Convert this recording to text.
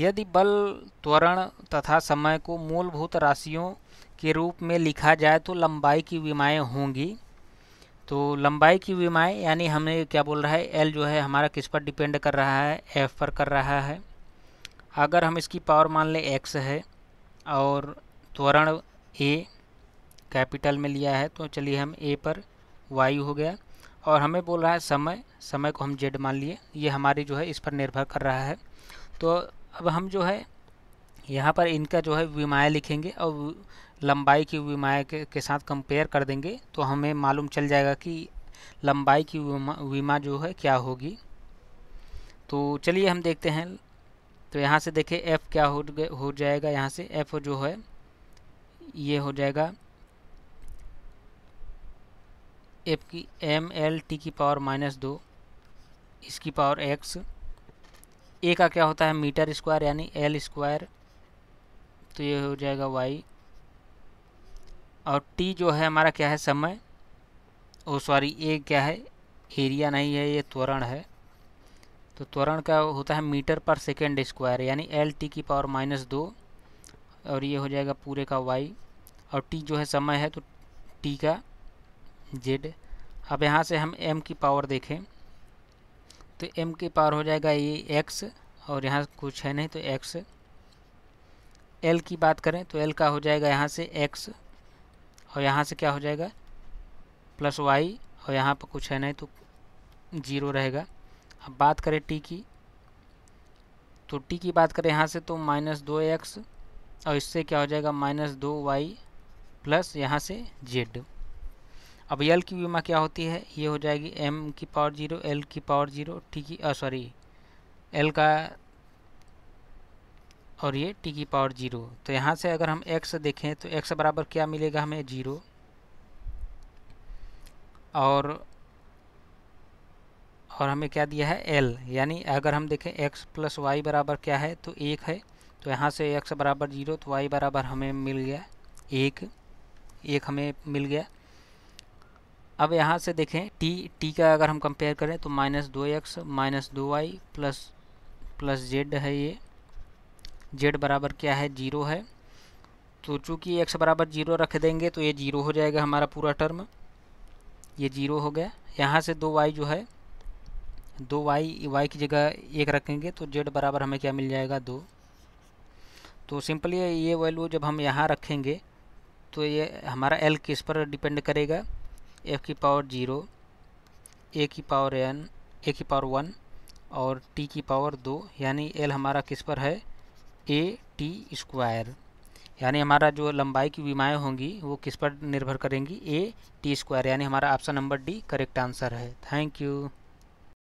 यदि बल त्वरण तथा समय को मूलभूत राशियों के रूप में लिखा जाए तो लंबाई की विमाएँ होंगी तो लंबाई की विमाएँ यानी हमें क्या बोल रहा है एल जो है हमारा किस पर डिपेंड कर रहा है एफ पर कर रहा है अगर हम इसकी पावर मान लें एक्स है और त्वरण ए कैपिटल में लिया है तो चलिए हम ए पर वाई हो गया और हमें बोल रहा है समय समय को हम जेड मान लिए ये हमारी जो है इस पर निर्भर कर रहा है तो अब हम जो है यहाँ पर इनका जो है विमाया लिखेंगे और लंबाई की विमाया के, के साथ कंपेयर कर देंगे तो हमें मालूम चल जाएगा कि लंबाई की विमा विमा जो है क्या होगी तो चलिए हम देखते हैं तो यहाँ से देखें एफ़ क्या हो हो जाएगा यहाँ से एफ़ जो है ये हो जाएगा एफ की एम एल टी की पावर माइनस दो इसकी पावर एक्स ए का क्या होता है मीटर स्क्वायर यानी एल स्क्वायर तो ये हो जाएगा वाई और टी जो है हमारा क्या है समय ओ सॉरी ए क्या है एरिया नहीं है ये त्वरण है तो त्वरण का होता है मीटर पर सेकेंड स्क्वायर यानी एल टी की पावर माइनस दो और ये हो जाएगा पूरे का वाई और टी जो है समय है तो टी का जेड अब यहाँ से हम एम की पावर देखें तो एम के पावर हो जाएगा ये एक्स और यहाँ कुछ है नहीं तो एक्स एल की बात करें तो एल का हो जाएगा यहाँ से एक्स और यहाँ से क्या हो जाएगा प्लस वाई और यहाँ पर कुछ है नहीं तो जीरो रहेगा अब बात करें टी की तो टी की बात करें यहाँ से तो माइनस दो एक्स और इससे क्या हो जाएगा माइनस दो वाई प्लस यहाँ से जेड अब एल की बीमा क्या होती है ये हो जाएगी एम की पावर जीरो एल की पावर जीरो टी की सॉरी एल का और ये टी की पावर जीरो तो यहाँ से अगर हम एक्स देखें तो एक्स बराबर क्या मिलेगा हमें जीरो और और हमें क्या दिया है एल यानी अगर हम देखें एक्स प्लस वाई बराबर क्या है तो एक है तो यहाँ से एक्स बराबर जीरो तो वाई बराबर हमें मिल गया एक एक हमें मिल गया अब यहाँ से देखें टी टी का अगर हम कंपेयर करें तो माइनस दो एक्स माइनस दो वाई प्लस प्लस जेड है ये जेड बराबर क्या है जीरो है तो चूँकि एक्स बराबर जीरो रख देंगे तो ये जीरो हो जाएगा हमारा पूरा टर्म ये जीरो हो गया यहाँ से दो वाई जो है दो वाई वाई की जगह एक रखेंगे तो जेड बराबर हमें क्या मिल जाएगा दो तो सिंपली ये वैल्यू जब हम यहाँ रखेंगे तो ये हमारा एल किस पर डिपेंड करेगा एफ की पावर जीरो ए की पावर एन ए की पावर वन और टी की पावर दो यानी एल हमारा किस पर है ए टी स्क्वायर यानी हमारा जो लंबाई की विमाएँ होंगी वो किस पर निर्भर करेंगी ए टी स्क्वायर यानी हमारा option number D correct answer है थैंक यू